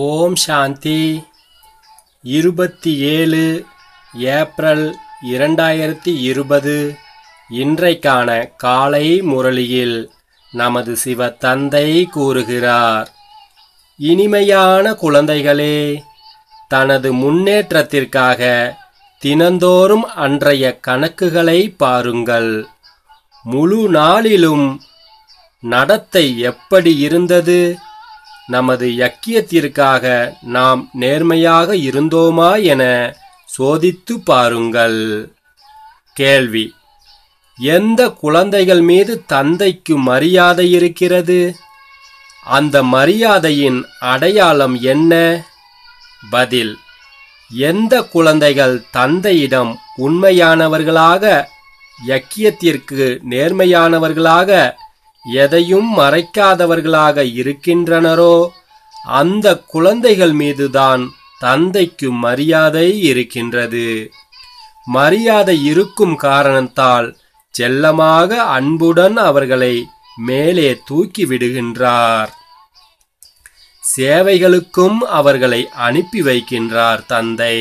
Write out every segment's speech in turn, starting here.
ஓம் சாந்தி இருபத்தி ஏழு ஏப்ரல் இரண்டாயிரத்தி இருபது இன்றைக்கான காலை முரளியில் நமது சிவ தந்தை கூறுகிறார் இனிமையான குழந்தைகளே தனது முன்னேற்றத்திற்காக தினந்தோறும் அன்றைய கணக்குகளை பாருங்கள் முழு நாளிலும் நடத்தை எப்படி இருந்தது நமது யக்கியத்திற்காக நாம் நேர்மையாக இருந்தோமா என சோதித்து பாருங்கள் கேள்வி எந்த குழந்தைகள் மீது தந்தைக்கு மரியாதை இருக்கிறது அந்த மரியாதையின் அடையாளம் என்ன பதில் எந்த குழந்தைகள் தந்தையிடம் உண்மையானவர்களாக யக்கியத்திற்கு நேர்மையானவர்களாக எதையும் மறைக்காதவர்களாக இருக்கின்றனரோ அந்த குழந்தைகள் மீதுதான் தந்தைக்கு மரியாதை இருக்கின்றது மரியாதை இருக்கும் காரணத்தால் செல்லமாக அன்புடன் அவர்களை மேலே தூக்கி விடுகின்றார் சேவைகளுக்கும் அவர்களை அனுப்பி வைக்கின்றார் தந்தை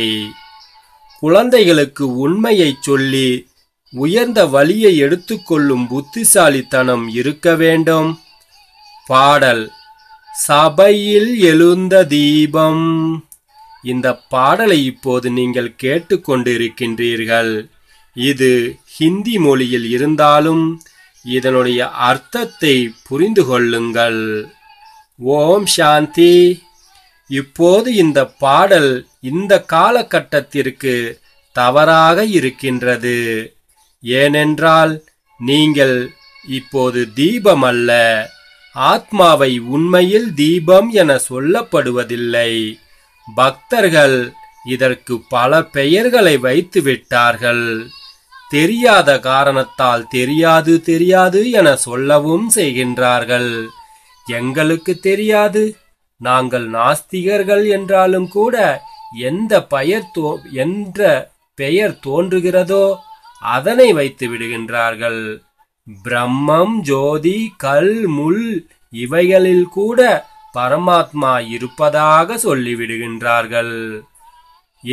குழந்தைகளுக்கு உண்மையைச் சொல்லி உயர்ந்த வழியை எடுத்துக்கொள்ளும் புத்திசாலித்தனம் இருக்க வேண்டும் பாடல் சபையில் எழுந்த தீபம் இந்த பாடலை இப்போது நீங்கள் கேட்டுக்கொண்டிருக்கின்றீர்கள் இது ஹிந்தி மொழியில் இருந்தாலும் இதனுடைய அர்த்தத்தை புரிந்து கொள்ளுங்கள் ஓம் சாந்தி இப்போது இந்த பாடல் இந்த காலகட்டத்திற்கு தவறாக இருக்கின்றது ஏனென்றால் நீங்கள் இப்போது தீபம் அல்ல ஆத்மாவை உண்மையில் தீபம் என சொல்லப்படுவதில்லை பக்தர்கள் இதற்கு பல பெயர்களை வைத்து விட்டார்கள் தெரியாத காரணத்தால் தெரியாது தெரியாது என சொல்லவும் செய்கின்றார்கள் எங்களுக்கு தெரியாது நாங்கள் நாஸ்திகர்கள் என்றாலும் கூட எந்த பெயர் தோ என்ற பெயர் தோன்றுகிறதோ அதனை வைத்து விடுகின்றார்கள் பிரம்மம் ஜோதி கல் முள் இவைகளில் கூட பரமாத்மா இருப்பதாக சொல்லிவிடுகின்றார்கள்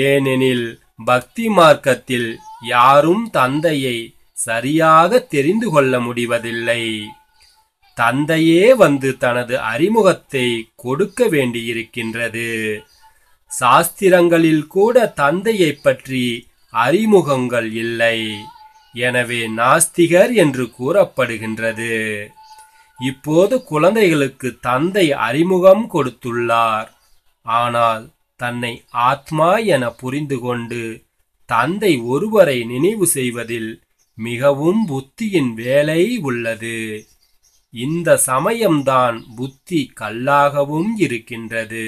ஏனெனில் பக்தி மார்க்கத்தில் யாரும் தந்தையை சரியாக தெரிந்து கொள்ள முடிவதில்லை தந்தையே வந்து தனது அறிமுகத்தை கொடுக்க வேண்டியிருக்கின்றது சாஸ்திரங்களில் கூட தந்தையை பற்றி அறிமுகங்கள் இல்லை எனவே நாஸ்திகர் என்று கூறப்படுகின்றது இப்போது குழந்தைகளுக்கு தந்தை அறிமுகம் கொடுத்துள்ளார் ஆனால் தன்னை ஆத்மா என புரிந்து கொண்டு தந்தை ஒருவரை நினைவு செய்வதில் மிகவும் புத்தியின் வேலை உள்ளது இந்த சமயம்தான் புத்தி கல்லாகவும் இருக்கின்றது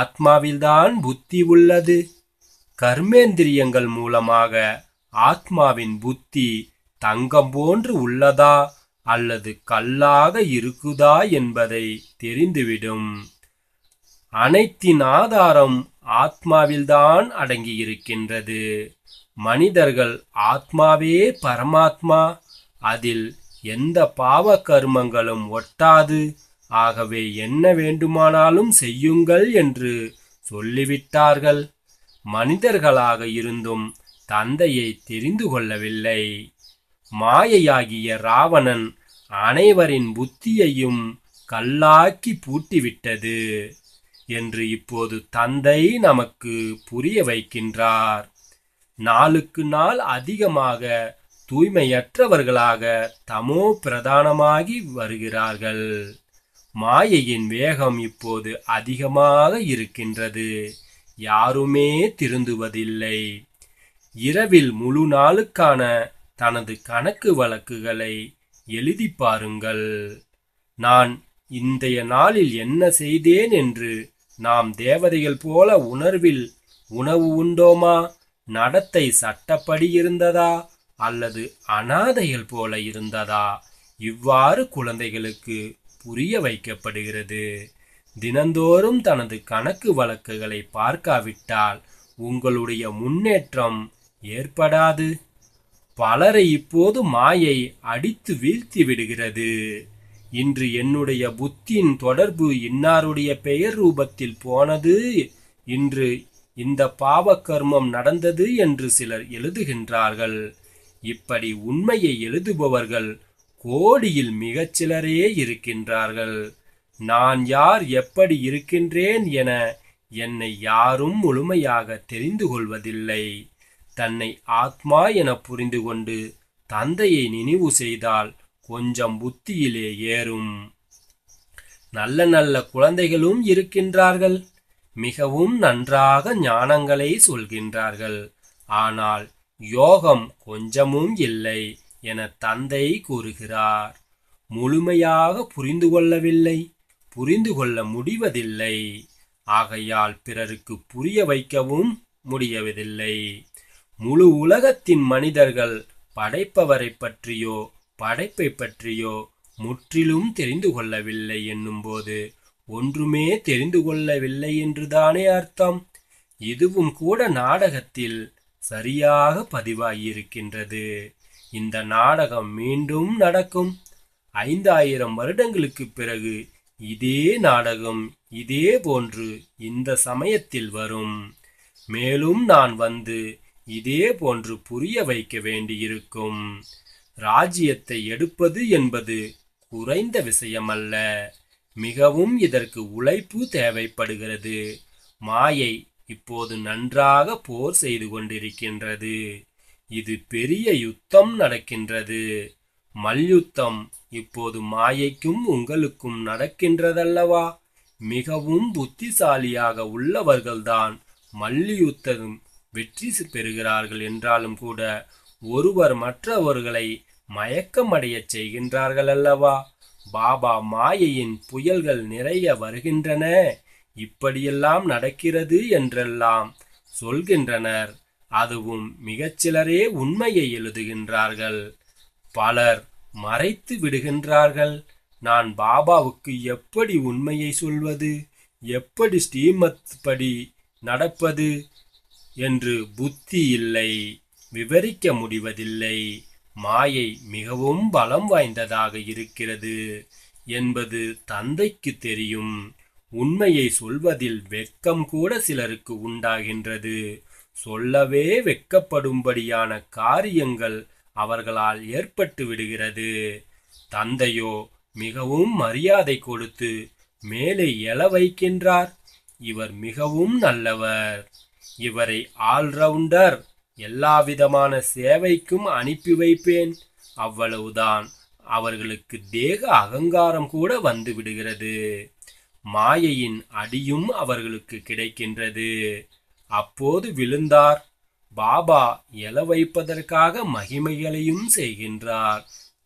ஆத்மாவில்தான் புத்தி உள்ளது கர்மேந்திரியங்கள் மூலமாக ஆத்மாவின் புத்தி தங்கம் போன்று உள்ளதா அல்லது கல்லாக இருக்குதா என்பதை தெரிந்துவிடும் அனைத்தின் ஆதாரம் ஆத்மாவில்தான் அடங்கியிருக்கின்றது மனிதர்கள் ஆத்மாவே பரமாத்மா அதில் எந்த பாவ கர்மங்களும் ஒட்டாது ஆகவே என்ன வேண்டுமானாலும் செய்யுங்கள் என்று சொல்லிவிட்டார்கள் மனிதர்களாக இருந்தும் தந்தையை தெரிந்து கொள்ளவில்லை மாயையாகிய ராவணன் அனைவரின் புத்தியையும் கல்லாக்கி பூட்டிவிட்டது என்று இப்போது தந்தை நமக்கு புரிய வைக்கின்றார் நாளுக்கு நாள் அதிகமாக தூய்மையற்றவர்களாக தமோ பிரதானமாகி வருகிறார்கள் மாயையின் வேகம் இப்போது அதிகமாக இருக்கின்றது யாருமே திருந்துவதில்லை இரவில் முழு நாளுக்கான தனது கணக்கு வழக்குகளை எழுதி பாருங்கள் நான் இன்றைய நாளில் என்ன செய்தேன் என்று நாம் தேவதைகள் போல உணர்வில் உணவு உண்டோமா நடத்தை சட்டப்படி இருந்ததா அல்லது அனாதைகள் போல இருந்ததா இவ்வாறு குழந்தைகளுக்கு புரிய வைக்கப்படுகிறது தினந்தோறும் தனது கணக்கு வழக்குகளை பார்க்காவிட்டால் உங்களுடைய முன்னேற்றம் ஏற்படாது பலரை இப்போது மாயை அடித்து வீழ்த்தி விடுகிறது இன்று என்னுடைய புத்தியின் தொடர்பு இன்னாருடைய பெயர் ரூபத்தில் போனது இன்று இந்த பாவ கர்மம் நடந்தது என்று சிலர் எழுதுகின்றார்கள் இப்படி உண்மையை எழுதுபவர்கள் கோடியில் மிகச்சிலரே இருக்கின்றார்கள் நான் யார் எப்படி இருக்கின்றேன் என என்னை யாரும் முழுமையாக தெரிந்து கொள்வதில்லை தன்னை ஆத்மா என புரிந்து கொண்டு தந்தையை நினைவு செய்தால் கொஞ்சம் புத்தியிலே ஏறும் நல்ல நல்ல குழந்தைகளும் இருக்கின்றார்கள் மிகவும் நன்றாக ஞானங்களை சொல்கின்றார்கள் ஆனால் யோகம் கொஞ்சமும் இல்லை என தந்தை கூறுகிறார் முழுமையாக புரிந்து கொள்ளவில்லை புரிந்து கொள்ள முடிவதில்லை ஆகையால் பிறருக்கு புரிய வைக்கவும் முடியவதில்லை முழு உலகத்தின் மனிதர்கள் படைப்பவரை பற்றியோ படைப்பை பற்றியோ முற்றிலும் தெரிந்து கொள்ளவில்லை என்னும்போது ஒன்றுமே தெரிந்து கொள்ளவில்லை என்றுதானே அர்த்தம் இதுவும் கூட நாடகத்தில் சரியாக பதிவாகியிருக்கின்றது இந்த நாடகம் மீண்டும் நடக்கும் ஐந்தாயிரம் வருடங்களுக்கு பிறகு இதே நாடகம் இதே போன்று இந்த சமயத்தில் வரும் மேலும் நான் வந்து இதே போன்று புரிய வைக்க வேண்டியிருக்கும் ராஜ்யத்தை எடுப்பது என்பது குறைந்த விஷயமல்ல மிகவும் இதற்கு உழைப்பு தேவைப்படுகிறது மாயை இப்போது நன்றாக போர் செய்து கொண்டிருக்கின்றது இது பெரிய யுத்தம் நடக்கின்றது மல்யுத்தம் இப்போது மாயைக்கும் உங்களுக்கும் நடக்கின்றதல்லவா மிகவும் புத்திசாலியாக உள்ளவர்கள்தான் மல்யுத்தம் வெற்றி பெறுகிறார்கள் என்றாலும் கூட ஒருவர் மற்றவர்களை மயக்கமடையச் செய்கின்றார்கள் அல்லவா பாபா மாயையின் புயல்கள் நிறைய வருகின்றன இப்படியெல்லாம் நடக்கிறது என்றெல்லாம் சொல்கின்றனர் அதுவும் மிகச்சிலரே உண்மையை எழுதுகின்றார்கள் பலர் மறைத்து விடுகின்றார்கள் நான் பாபாவுக்கு எப்படி உண்மையை சொல்வது எப்படி ஸ்ரீமத் படி நடப்பது என்று புத்தி இல்லை விவரிக்க முடிவதில்லை மாயை மிகவும் பலம் வாய்ந்ததாக இருக்கிறது என்பது தந்தைக்கு தெரியும் உண்மையை சொல்வதில் வெட்கம் கூட சிலருக்கு உண்டாகின்றது சொல்லவே வெட்கப்படும்படியான காரியங்கள் அவர்களால் ஏற்பட்டு விடுகிறது தந்தையோ மிகவும் மரியாதை கொடுத்து மேலே எழ வைக்கின்றார் இவர் மிகவும் நல்லவர் இவரை ஆல்ரவுண்டர் எல்லாவிதமான சேவைக்கும் அனுப்பி வைப்பேன் அவ்வளவுதான் அவர்களுக்கு தேக அகங்காரம் கூட வந்து விடுகிறது மாயையின் அடியும் அவர்களுக்கு கிடைக்கின்றது அப்போது விழுந்தார் பாபா எழ வைப்பதற்காக மகிமைகளையும் செய்கின்றார்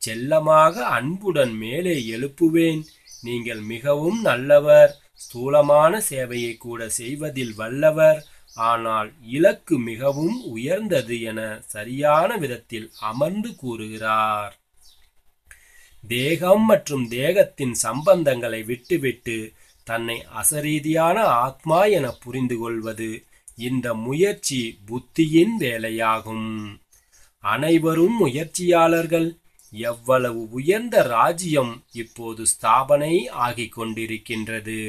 செல்லமாக அன்புடன் மேலே எழுப்புவேன் நீங்கள் மிகவும் நல்லவர் ஸ்தூலமான சேவையை கூட செய்வதில் வல்லவர் ஆனால் இலக்கு மிகவும் உயர்ந்தது என சரியான விதத்தில் அமர்ந்து கூறுகிறார் தேகம் மற்றும் தேகத்தின் சம்பந்தங்களை விட்டுவிட்டு தன்னை அசரீதியான ஆத்மா என புரிந்து கொள்வது இந்த முயற்சி புத்தியின் வேலையாகும் அனைவரும் முயற்சியாளர்கள் எவ்வளவு உயர்ந்த ராஜ்யம் இப்போது ஸ்தாபனை ஆகிக் கொண்டிருக்கின்றது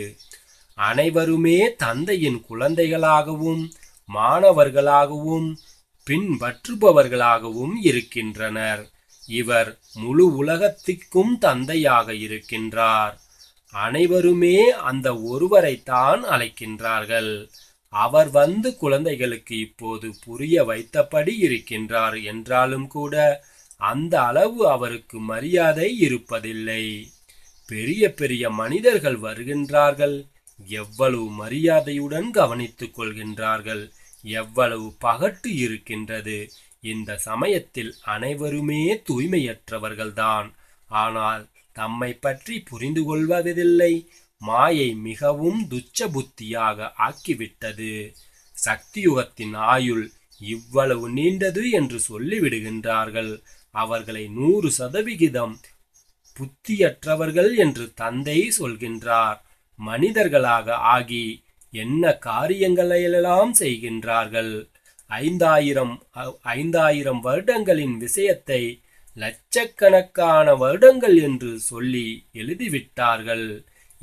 அனைவருமே தந்தையின் குழந்தைகளாகவும் மாணவர்களாகவும் பின்பற்றுபவர்களாகவும் இருக்கின்றனர் இவர் முழு உலகத்திற்கும் தந்தையாக இருக்கின்றார் அனைவருமே அந்த ஒருவரைத்தான் அழைக்கின்றார்கள் அவர் வந்து குழந்தைகளுக்கு இப்போது புரிய வைத்தபடி இருக்கின்றார் என்றாலும் கூட அந்த அளவு அவருக்கு மரியாதை இருப்பதில்லை பெரிய பெரிய மனிதர்கள் வருகின்றார்கள் எவ்வளவு மரியாதையுடன் கவனித்துக் கொள்கின்றார்கள் எவ்வளவு பகட்டு இருக்கின்றது இந்த சமயத்தில் அனைவருமே தூய்மையற்றவர்கள்தான் ஆனால் தம்மை பற்றி புரிந்து கொள்வதில்லை மாயை மிகவும் துச்ச புத்தியாக ஆக்கிவிட்டது சக்தியுகத்தின் ஆயுள் இவ்வளவு நீண்டது என்று சொல்லிவிடுகின்றார்கள் அவர்களை நூறு சதவிகிதம் புத்தியற்றவர்கள் என்று தந்தை சொல்கின்றார் மனிதர்களாக ஆகி என்ன காரியங்களையெல்லாம் செய்கின்றார்கள் ஐந்தாயிரம் ஐந்தாயிரம் வருடங்களின் விஷயத்தை லட்சக்கணக்கான வருடங்கள் என்று சொல்லி எழுதிவிட்டார்கள்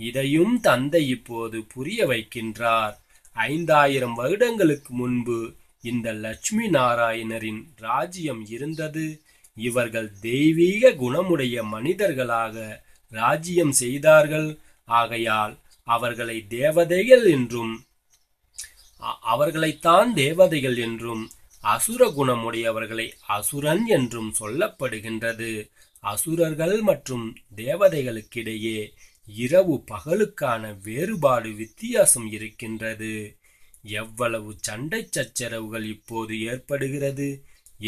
இதையும் தந்தை இப்போது புரிய வைக்கின்றார் ஐந்தாயிரம் வருடங்களுக்கு முன்பு இந்த லட்சுமி நாராயணரின் ராஜ்யம் இருந்தது இவர்கள் தெய்வீக குணமுடைய மனிதர்களாக ராஜ்யம் செய்தார்கள் ஆகையால் அவர்களை தேவதைகள் என்றும் அவர்களைத்தான் தேவதைகள் என்றும் அசுர குணமுடையவர்களை அசுரன் என்றும் சொல்லப்படுகின்றது அசுரர்கள் மற்றும் தேவதைகளுக்கிடையே இரவு பகலுக்கான வேறுபாடு வித்தியாசம் இருக்கின்றது எவ்வளவு சண்டை சச்சரவுகள் இப்போது ஏற்படுகிறது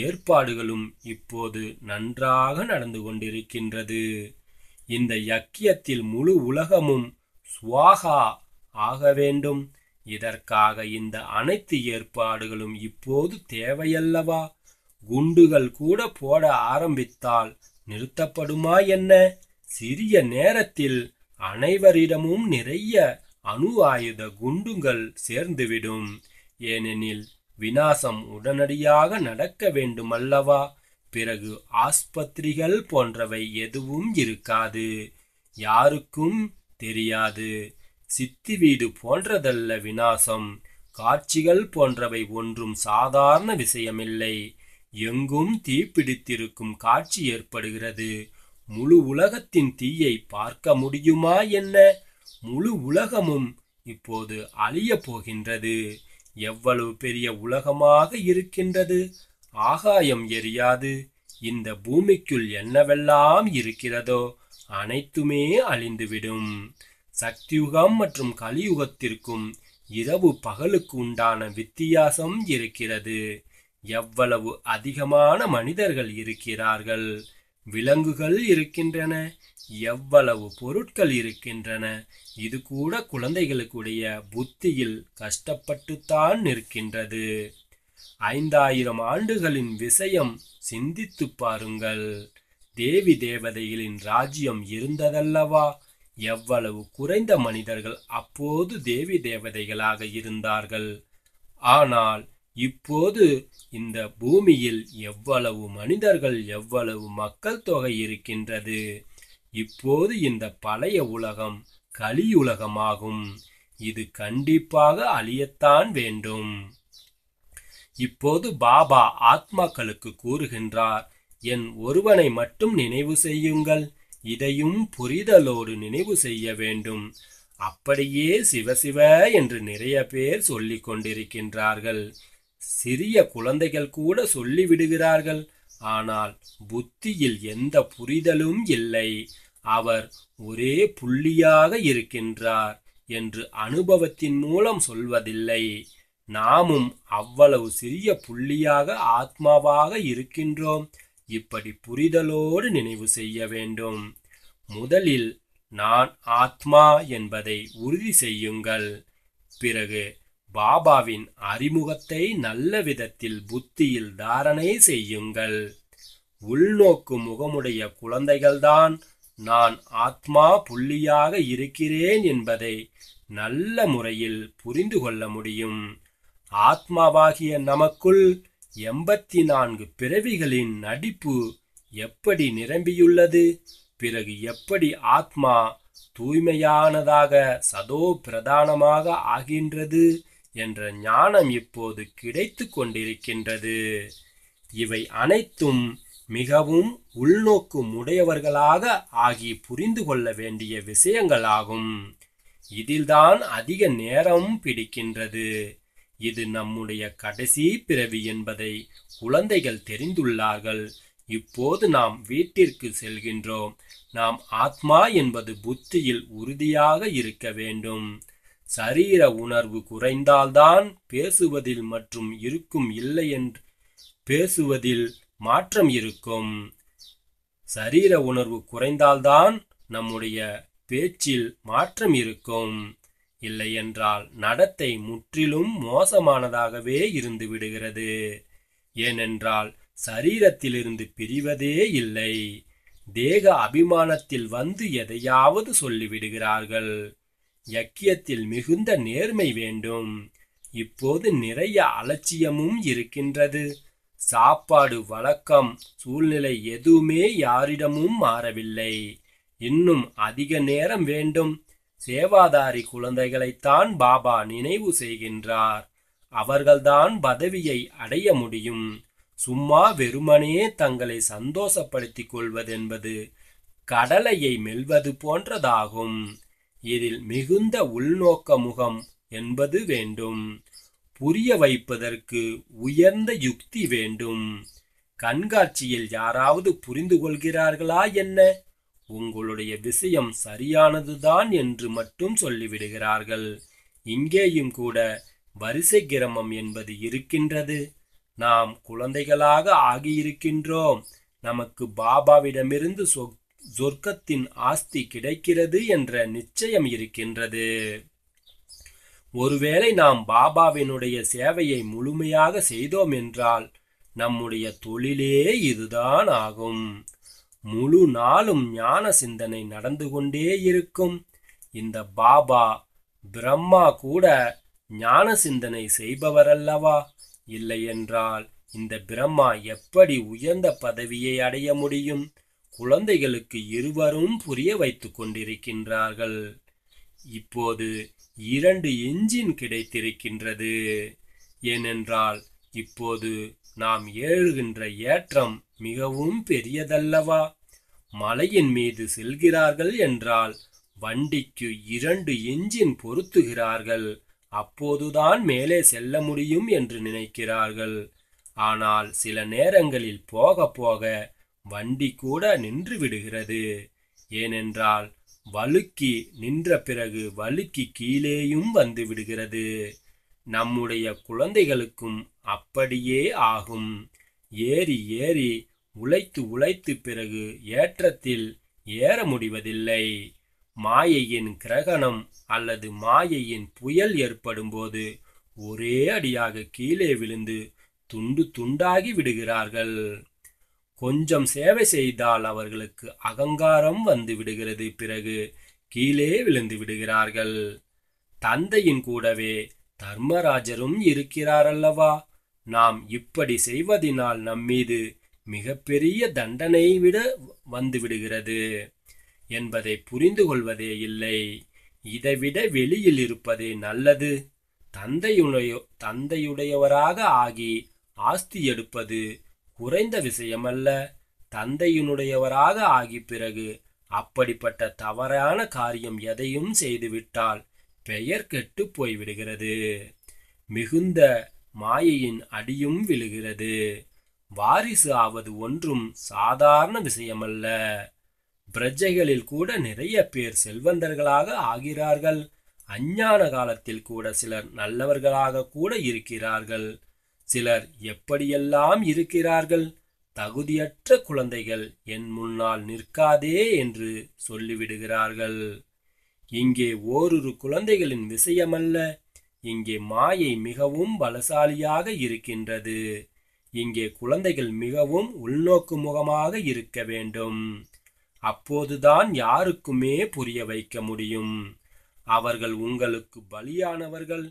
ஏற்பாடுகளும் இப்போது நன்றாக நடந்து கொண்டிருக்கின்றது இந்த யக்கியத்தில் முழு உலகமும் சுவாகா ஆக வேண்டும் இதற்காக இந்த அனைத்து ஏற்பாடுகளும் இப்போது தேவையல்லவா குண்டுகள் கூட போட ஆரம்பித்தால் நிறுத்தப்படுமா என்ன சிறிய நேரத்தில் அனைவரிடமும் நிறைய அணு ஆயுத குண்டுங்கள் சேர்ந்துவிடும் ஏனெனில் விநாசம் உடனடியாக நடக்க வேண்டுமல்லவா பிறகு ஆஸ்பத்திரிகள் போன்றவை எதுவும் இருக்காது யாருக்கும் தெரியாது சித்தி வீடு போன்றதல்ல விநாசம் காட்சிகள் போன்றவை ஒன்றும் சாதாரண விஷயமில்லை எங்கும் தீப்பிடித்திருக்கும் காட்சி ஏற்படுகிறது முழு உலகத்தின் தீயை பார்க்க முடியுமா என்ன முழு உலகமும் இப்போது அழிய போகின்றது எவ்வளவு பெரிய உலகமாக இருக்கின்றது ஆகாயம் எரியாது இந்த பூமிக்குள் என்னவெல்லாம் இருக்கிறதோ அனைத்துமே அழிந்துவிடும் சக்தியுகம் மற்றும் கலியுகத்திற்கும் இரவு பகலுக்கு உண்டான வித்தியாசம் இருக்கிறது எவ்வளவு அதிகமான மனிதர்கள் இருக்கிறார்கள் விலங்குகள் இருக்கின்றன எவ்வளவு பொருட்கள் இருக்கின்றன இது கூட குழந்தைகளுக்குடைய புத்தியில் கஷ்டப்பட்டுத்தான் நிற்கின்றது ஐந்தாயிரம் ஆண்டுகளின் விஷயம் சிந்தித்து பாருங்கள் தேவி தேவதைகளின் ராஜ்யம் இருந்ததல்லவா எவ்வளவு குறைந்த மனிதர்கள் அப்போது தேவி தேவதைகளாக இருந்தார்கள் ஆனால் இப்போது இந்த பூமியில் எவ்வளவு மனிதர்கள் எவ்வளவு மக்கள் தொகை இருக்கின்றது இப்போது இந்த பழைய உலகம் கலியுலகமாகும் இது கண்டிப்பாக அழியத்தான் வேண்டும் இப்போது பாபா ஆத்மாக்களுக்கு கூறுகின்றார் என் ஒருவனை மட்டும் நினைவு செய்யுங்கள் இதையும் புரிதலோடு நினைவு செய்ய வேண்டும் அப்படியே சிவசிவ என்று நிறைய பேர் சொல்லிக் கொண்டிருக்கின்றார்கள் சிறிய குழந்தைகள் கூட சொல்லிவிடுகிறார்கள் ஆனால் புத்தியில் எந்த புரிதலும் இல்லை அவர் ஒரே புள்ளியாக இருக்கின்றார் என்று அனுபவத்தின் மூலம் சொல்வதில்லை நாமும் அவ்வளவு சிறிய புள்ளியாக ஆத்மாவாக இருக்கின்றோம் இப்படி புரிதலோடு நினைவு செய்ய வேண்டும் முதலில் நான் ஆத்மா என்பதை உறுதி செய்யுங்கள் பிறகு பாபாவின் அறிமுகத்தை நல்ல விதத்தில் புத்தியில் தாரணை செய்யுங்கள் உள்நோக்கு முகமுடைய குழந்தைகள்தான் நான் ஆத்மா புள்ளியாக இருக்கிறேன் என்பதை நல்ல முறையில் புரிந்து கொள்ள முடியும் ஆத்மாவாகிய நமக்குள் எண்பத்தி நான்கு பிறவிகளின் நடிப்பு எப்படி நிரம்பியுள்ளது பிறகு எப்படி ஆத்மா தூய்மையானதாக சதோ பிரதானமாக ஆகின்றது என்ற ஞானம் இப்போது கிடைத்து கொண்டிருக்கின்றது இவை அனைத்தும் மிகவும் உள்நோக்கும் உடையவர்களாக ஆகி புரிந்து கொள்ள வேண்டிய விஷயங்களாகும் இதில்தான் அதிக நேரம் பிடிக்கின்றது இது நம்முடைய கடைசி பிறவி என்பதை குழந்தைகள் தெரிந்துள்ளார்கள் இப்போது நாம் வீட்டிற்கு செல்கின்றோம் நாம் ஆத்மா என்பது புத்தியில் உறுதியாக இருக்க வேண்டும் சரீர உணர்வு குறைந்தால்தான் பேசுவதில் மற்றும் இருக்கும் இல்லை என்று பேசுவதில் மாற்றம் இருக்கும் சரீர உணர்வு குறைந்தால்தான் நம்முடைய பேச்சில் மாற்றம் இருக்கும் இல்லையென்றால் நடத்தை முற்றிலும் மோசமானதாகவே இருந்து விடுகிறது ஏனென்றால் சரீரத்திலிருந்து பிரிவதே இல்லை தேக அபிமானத்தில் வந்து எதையாவது சொல்லிவிடுகிறார்கள் யக்கியத்தில் மிகுந்த நேர்மை வேண்டும் இப்போது நிறைய அலட்சியமும் இருக்கின்றது சாப்பாடு வழக்கம் சூழ்நிலை எதுவுமே யாரிடமும் மாறவில்லை இன்னும் அதிக நேரம் வேண்டும் சேவாதாரி குழந்தைகளைத்தான் பாபா நினைவு செய்கின்றார் அவர்கள்தான் பதவியை அடைய முடியும் சும்மா வெறுமனே தங்களை சந்தோஷப்படுத்திக் கொள்வதென்பது கடலையை மெல்வது போன்றதாகும் இதில் மிகுந்த உள்நோக்க முகம் என்பது வேண்டும் புரிய வைப்பதற்கு உயர்ந்த யுக்தி வேண்டும் கண்காட்சியில் யாராவது புரிந்து கொள்கிறார்களா என்ன உங்களுடைய விஷயம் சரியானதுதான் என்று மட்டும் சொல்லிவிடுகிறார்கள் இங்கேயும் கூட வரிசை கிரமம் என்பது இருக்கின்றது நாம் குழந்தைகளாக ஆகியிருக்கின்றோம் நமக்கு பாபாவிடமிருந்து சொத்து சொர்க்கத்தின் ஆஸ்தி கிடைக்கிறது என்ற நிச்சயம் இருக்கின்றது ஒருவேளை நாம் பாபாவினுடைய சேவையை முழுமையாக செய்தோம் என்றால் நம்முடைய தொழிலே இதுதான் ஆகும் முழு நாளும் ஞான சிந்தனை நடந்து கொண்டே இருக்கும் இந்த பாபா பிரம்மா கூட ஞான சிந்தனை செய்பவரல்லவா இல்லையென்றால் இந்த பிரம்மா எப்படி உயர்ந்த பதவியை அடைய முடியும் குழந்தைகளுக்கு இருவரும் புரிய வைத்துக் கொண்டிருக்கின்றார்கள் இப்போது இரண்டு இன்ஜின் கிடைத்திருக்கின்றது ஏனென்றால் இப்போது நாம் ஏழுகின்ற ஏற்றம் மிகவும் பெரியதல்லவா மலையின் மீது செல்கிறார்கள் என்றால் வண்டிக்கு இரண்டு எஞ்சின் பொருத்துகிறார்கள் அப்போதுதான் மேலே செல்ல முடியும் என்று நினைக்கிறார்கள் ஆனால் சில நேரங்களில் போக போக வண்டி கூட நின்று விடுகிறது ஏனென்றால் வழுக்கி நின்ற பிறகு வழுக்கி கீழேயும் வந்து விடுகிறது நம்முடைய குழந்தைகளுக்கும் அப்படியே ஆகும் ஏறி ஏறி உழைத்து உழைத்து பிறகு ஏற்றத்தில் ஏற முடிவதில்லை மாயையின் கிரகணம் அல்லது மாயையின் புயல் ஏற்படும்போது ஒரே அடியாக கீழே விழுந்து துண்டு துண்டாகி விடுகிறார்கள் கொஞ்சம் சேவை செய்தால் அவர்களுக்கு அகங்காரம் வந்து விடுகிறது பிறகு கீழே விழுந்து விடுகிறார்கள் தந்தையின் கூடவே தர்மராஜரும் இருக்கிறார் அல்லவா நாம் இப்படி செய்வதினால் நம்மீது மிகப்பெரிய தண்டனை விட வந்துவிடுகிறது என்பதை புரிந்து கொள்வதே இல்லை இதைவிட வெளியில் இருப்பதே நல்லது தந்தையுடைய தந்தையுடையவராக ஆகி ஆஸ்தி எடுப்பது குறைந்த விஷயமல்ல தந்தையினுடையவராக ஆகி பிறகு அப்படிப்பட்ட தவறான காரியம் எதையும் செய்துவிட்டால் பெயர் கெட்டு போய்விடுகிறது மிகுந்த மாயையின் அடியும் விழுகிறது வாரிசு ஆவது ஒன்றும் சாதாரண விஷயமல்ல பிரஜைகளில் கூட நிறைய பேர் செல்வந்தர்களாக ஆகிறார்கள் அஞ்ஞான காலத்தில் கூட சிலர் நல்லவர்களாக கூட இருக்கிறார்கள் சிலர் எப்படியெல்லாம் இருக்கிறார்கள் தகுதியற்ற குழந்தைகள் என் முன்னால் நிற்காதே என்று சொல்லிவிடுகிறார்கள் இங்கே ஓரொரு குழந்தைகளின் விஷயமல்ல இங்கே மாயை மிகவும் பலசாலியாக இருக்கின்றது இங்கே குழந்தைகள் மிகவும் உள்நோக்கு முகமாக இருக்க வேண்டும் அப்போதுதான் யாருக்குமே புரிய வைக்க முடியும் அவர்கள் உங்களுக்கு பலியானவர்கள்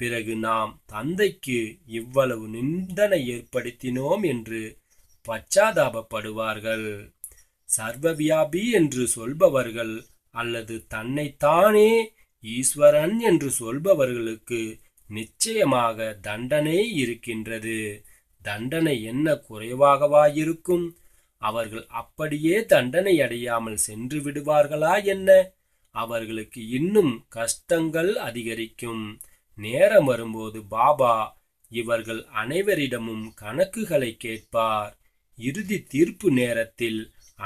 பிறகு நாம் தந்தைக்கு இவ்வளவு நிந்தனை ஏற்படுத்தினோம் என்று பச்சாதாபப்படுவார்கள் சர்வவியாபி என்று சொல்பவர்கள் அல்லது தன்னைத்தானே ஈஸ்வரன் என்று சொல்பவர்களுக்கு நிச்சயமாக தண்டனை இருக்கின்றது தண்டனை என்ன குறைவாகவாயிருக்கும் அவர்கள் அப்படியே தண்டனை அடையாமல் சென்று விடுவார்களா என்ன அவர்களுக்கு இன்னும் கஷ்டங்கள் அதிகரிக்கும் நேரம் வரும்போது பாபா இவர்கள் அனைவரிடமும் கணக்குகளை கேட்பார் இறுதி தீர்ப்பு நேரத்தில்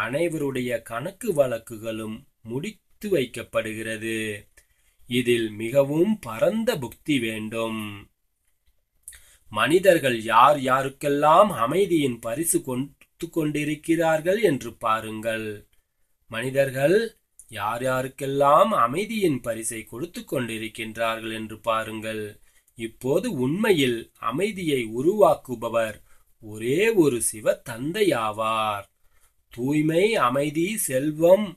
அனைவருடைய கணக்கு வழக்குகளும் முடித்து வைக்கப்படுகிறது இதில் மிகவும் பரந்த புக்தி வேண்டும் மனிதர்கள் யார் யாருக்கெல்லாம் அமைதியின் பரிசு கொடுத்து கொண்டிருக்கிறார்கள் என்று பாருங்கள் மனிதர்கள் யார் யாருக்கெல்லாம் அமைதியின் பரிசை கொடுத்து கொண்டிருக்கின்றார்கள் என்று பாருங்கள் இப்போது உண்மையில் அமைதியை உருவாக்குபவர் ஒரே ஒரு சிவ தந்தையாவார் தூய்மை அமைதி செல்வம்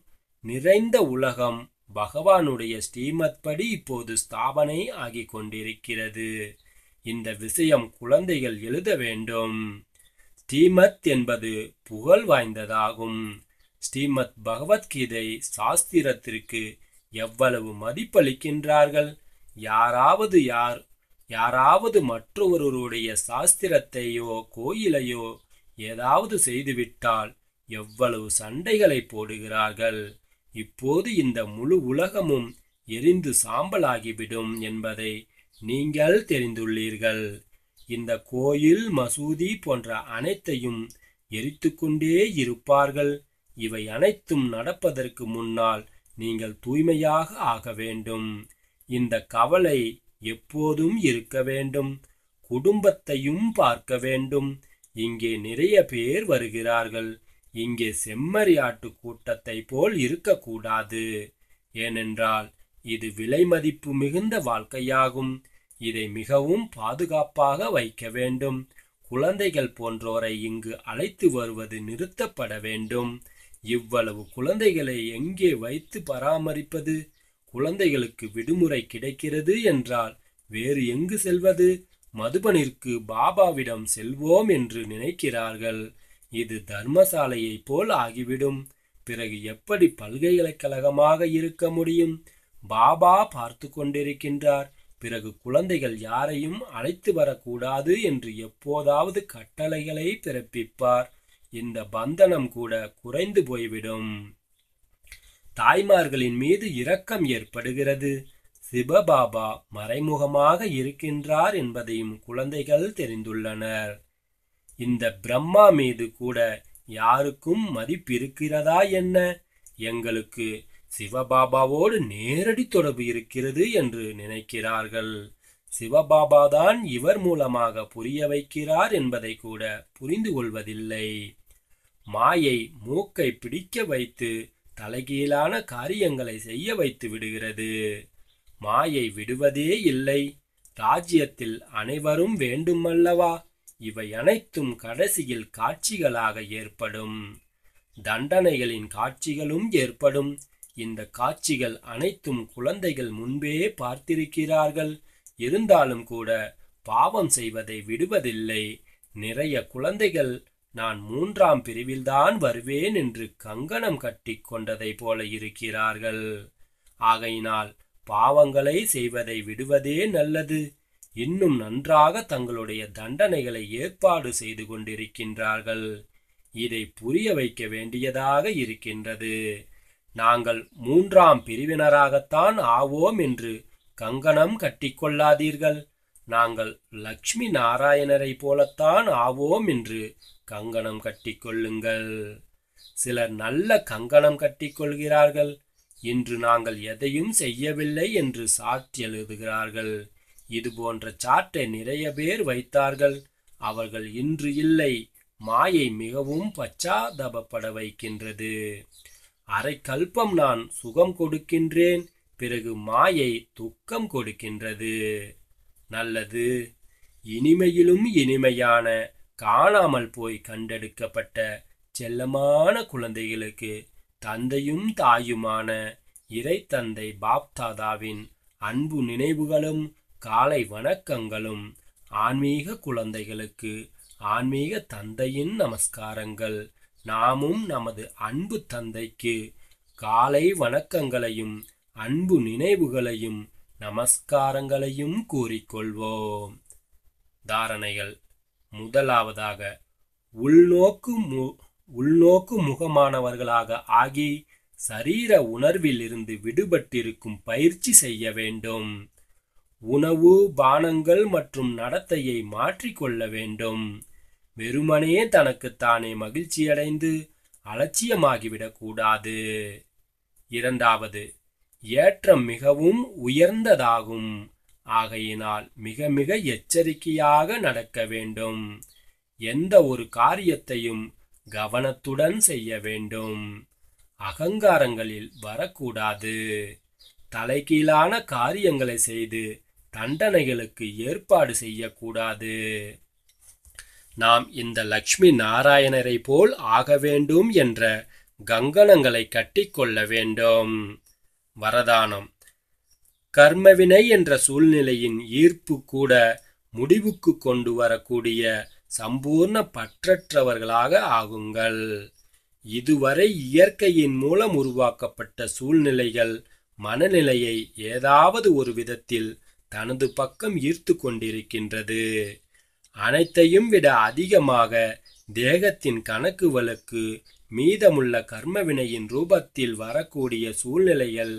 நிறைந்த உலகம் பகவானுடைய ஸ்ரீமத் படி இப்போது ஸ்தாபனை ஆகி கொண்டிருக்கிறது இந்த விஷயம் குழந்தைகள் எழுத வேண்டும் ஸ்ரீமத் என்பது புகழ் வாய்ந்ததாகும் ஸ்ரீமத் பகவத்கீதை சாஸ்திரத்திற்கு எவ்வளவு மதிப்பளிக்கின்றார்கள் யாராவது யார் யாராவது மற்றொருவருடைய சாஸ்திரத்தையோ கோயிலையோ ஏதாவது செய்துவிட்டால் எவ்வளவு சண்டைகளை போடுகிறார்கள் இப்போது இந்த முழு உலகமும் எரிந்து சாம்பலாகிவிடும் என்பதை நீங்கள் தெரிந்துள்ளீர்கள் இந்த கோயில் மசூதி போன்ற அனைத்தையும் எரித்து கொண்டே இருப்பார்கள் இவை அனைத்தும் நடப்பதற்கு முன்னால் நீங்கள் தூய்மையாக ஆக வேண்டும் இந்த கவலை எப்போதும் இருக்க வேண்டும் குடும்பத்தையும் பார்க்க வேண்டும் இங்கே நிறைய பேர் வருகிறார்கள் இங்கே செம்மறியாட்டு கூட்டத்தை போல் இருக்கக்கூடாது ஏனென்றால் இது விலை மதிப்பு மிகுந்த வாழ்க்கையாகும் இதை மிகவும் பாதுகாப்பாக வைக்க வேண்டும் குழந்தைகள் போன்றோரை இங்கு அழைத்து வருவது நிறுத்தப்பட வேண்டும் இவ்வளவு குழந்தைகளை எங்கே வைத்து பராமரிப்பது குழந்தைகளுக்கு விடுமுறை கிடைக்கிறது என்றால் வேறு எங்கு செல்வது மதுபனிற்கு பாபாவிடம் செல்வோம் என்று நினைக்கிறார்கள் இது தர்மசாலையைப் போல் ஆகிவிடும் பிறகு எப்படி பல்கலைக்கழகமாக இருக்க முடியும் பாபா பார்த்து கொண்டிருக்கின்றார் பிறகு குழந்தைகள் யாரையும் அழைத்து வரக்கூடாது என்று எப்போதாவது கட்டளைகளை பிறப்பிப்பார் இந்த பந்தனம் கூட குறைந்து போய்விடும் தாய்மார்களின் மீது இரக்கம் ஏற்படுகிறது சிவபாபா மறைமுகமாக இருக்கின்றார் என்பதையும் குழந்தைகள் தெரிந்துள்ளனர் இந்த பிரம்மா மீது கூட யாருக்கும் மதிப்பிருக்கிறதா என்ன எங்களுக்கு சிவபாபாவோடு நேரடி தொடர்பு இருக்கிறது என்று நினைக்கிறார்கள் சிவபாபா தான் இவர் மூலமாக புரிய வைக்கிறார் என்பதை கூட புரிந்து கொள்வதில்லை மாயை மூக்கை பிடிக்க வைத்து தலைகீழான காரியங்களை செய்ய வைத்து விடுகிறது மாயை விடுவதே இல்லை ராஜ்யத்தில் அனைவரும் வேண்டுமல்லவா இவை அனைத்தும் கடைசியில் காட்சிகளாக ஏற்படும் தண்டனைகளின் காட்சிகளும் ஏற்படும் இந்த காட்சிகள் அனைத்தும் குழந்தைகள் முன்பே பார்த்திருக்கிறார்கள் இருந்தாலும் கூட பாவம் செய்வதை விடுவதில்லை நிறைய குழந்தைகள் நான் மூன்றாம் பிரிவில்தான் வருவேன் என்று கங்கணம் கட்டி கொண்டதை போல இருக்கிறார்கள் ஆகையினால் பாவங்களை செய்வதை விடுவதே நல்லது இன்னும் நன்றாக தங்களுடைய தண்டனைகளை ஏற்பாடு செய்து கொண்டிருக்கின்றார்கள் இதை புரிய வைக்க வேண்டியதாக இருக்கின்றது நாங்கள் மூன்றாம் பிரிவினராகத்தான் ஆவோம் என்று கங்கணம் கட்டிக்கொள்ளாதீர்கள் நாங்கள் லக்ஷ்மி நாராயணரை போலத்தான் ஆவோம் என்று கங்கணம் கட்டிக்கொள்ளுங்கள் சிலர் நல்ல கங்கணம் கட்டிக்கொள்கிறார்கள் இன்று நாங்கள் எதையும் செய்யவில்லை என்று சாட்சி எழுதுகிறார்கள் இது போன்ற சாட்டை நிறைய பேர் வைத்தார்கள் அவர்கள் இன்று இல்லை மாயை மிகவும் பச்சாதபப்பட வைக்கின்றது அரை கல்பம் நான் சுகம் கொடுக்கின்றேன் பிறகு மாயை துக்கம் கொடுக்கின்றது நல்லது இனிமையிலும் இனிமையான காணாமல் போய் கண்டெடுக்கப்பட்ட செல்லமான குழந்தைகளுக்கு தந்தையும் தாயுமான இறை தந்தை பாப்தாதாவின் அன்பு நினைவுகளும் காலை வணக்கங்களும் ஆன்மீக குழந்தைகளுக்கு ஆன்மீக தந்தையின் நமஸ்காரங்கள் நாமும் நமது அன்பு தந்தைக்கு காலை வணக்கங்களையும் அன்பு நினைவுகளையும் நமஸ்காரங்களையும் கூறிக்கொள்வோம் தாரணைகள் முதலாவதாக உள்நோக்கு மு உள்நோக்கு முகமானவர்களாக ஆகி சரீர உணர்வில் இருந்து விடுபட்டிருக்கும் பயிற்சி செய்ய வேண்டும் உணவு பானங்கள் மற்றும் நடத்தையை மாற்றிக்கொள்ள வேண்டும் வெறுமனே தனக்கு தானே மகிழ்ச்சியடைந்து அலட்சியமாகிவிடக்கூடாது இரண்டாவது ஏற்றம் மிகவும் உயர்ந்ததாகும் ஆகையினால் மிக மிக எச்சரிக்கையாக நடக்க வேண்டும் எந்த ஒரு காரியத்தையும் கவனத்துடன் செய்ய வேண்டும் அகங்காரங்களில் வரக்கூடாது தலைகீழான காரியங்களை செய்து தண்டனைகளுக்கு ஏற்பாடு செய்யக்கூடாது நாம் இந்த லக்ஷ்மி நாராயணரை போல் ஆக வேண்டும் என்ற கங்கணங்களை கட்டிக்கொள்ள வேண்டும் வரதானம் கர்மவினை என்ற சூழ்நிலையின் ஈர்ப்பு கூட முடிவுக்கு கொண்டு வரக்கூடிய சம்பூர்ண பற்றற்றவர்களாக ஆகுங்கள் இதுவரை இயற்கையின் மூலம் உருவாக்கப்பட்ட சூழ்நிலைகள் மனநிலையை ஏதாவது ஒரு விதத்தில் தனது பக்கம் ஈர்த்து கொண்டிருக்கின்றது அனைத்தையும் விட அதிகமாக தேகத்தின் கணக்கு வழக்கு மீதமுள்ள கர்மவினையின் ரூபத்தில் வரக்கூடிய சூழ்நிலைகள்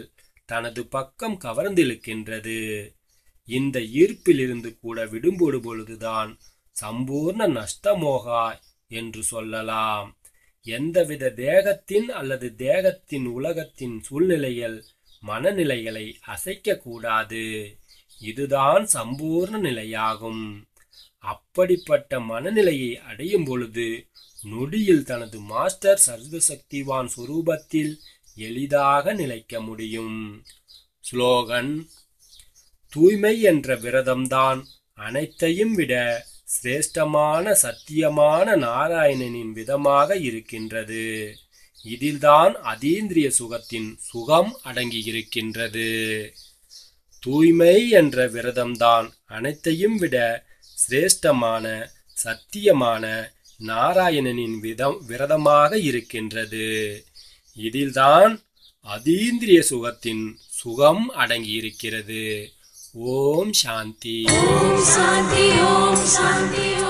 தனது பக்கம் கவர்ந்திழுக்கின்றது இந்த ஈர்ப்பிலிருந்து கூட விடும்போடு பொழுதுதான் சம்பூர்ண நஷ்டமோகா என்று சொல்லலாம் எந்தவித தேகத்தின் அல்லது தேகத்தின் உலகத்தின் சூழ்நிலைகள் மனநிலைகளை அசைக்கக்கூடாது இதுதான் சம்பூர்ண நிலையாகும் அப்படிப்பட்ட மனநிலையை அடையும் பொழுது நொடியில் தனது மாஸ்டர் சர்வசக்திவான் சுரூபத்தில் எளிதாக நிலைக்க முடியும் ஸ்லோகன் தூய்மை என்ற விரதம்தான் அனைத்தையும் விட சிரேஷ்டமான சத்தியமான நாராயணனின் விதமாக இருக்கின்றது இதில்தான் அதீந்திரிய சுகத்தின் சுகம் அடங்கியிருக்கின்றது தூய்மை என்ற விரதம்தான் அனைத்தையும் விட சிரேஷ்டமான சத்தியமான நாராயணனின் விதம் விரதமாக இருக்கின்றது இதில்தான் அதீந்திரிய சுகத்தின் சுகம் அடங்கியிருக்கிறது ஓம் சாந்தி ஓம் சாந்தி ஓம் சாந்தி